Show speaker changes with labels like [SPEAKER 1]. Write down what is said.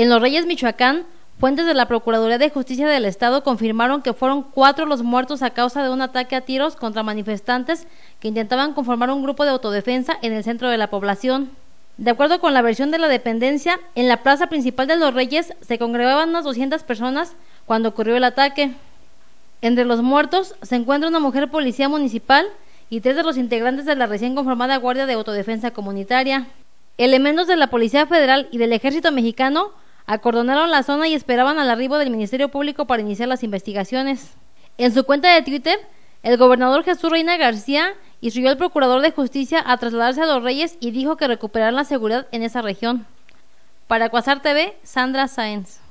[SPEAKER 1] En Los Reyes, Michoacán, fuentes de la Procuraduría de Justicia del Estado confirmaron que fueron cuatro los muertos a causa de un ataque a tiros contra manifestantes que intentaban conformar un grupo de autodefensa en el centro de la población. De acuerdo con la versión de la dependencia, en la plaza principal de Los Reyes se congregaban unas 200 personas cuando ocurrió el ataque. Entre los muertos se encuentra una mujer policía municipal y tres de los integrantes de la recién conformada Guardia de Autodefensa Comunitaria. Elementos de la Policía Federal y del Ejército Mexicano Acordonaron la zona y esperaban al arribo del Ministerio Público para iniciar las investigaciones. En su cuenta de Twitter, el gobernador Jesús Reina García instruyó al procurador de justicia a trasladarse a Los Reyes y dijo que recuperarán la seguridad en esa región. Para Cuasar TV, Sandra Sáenz.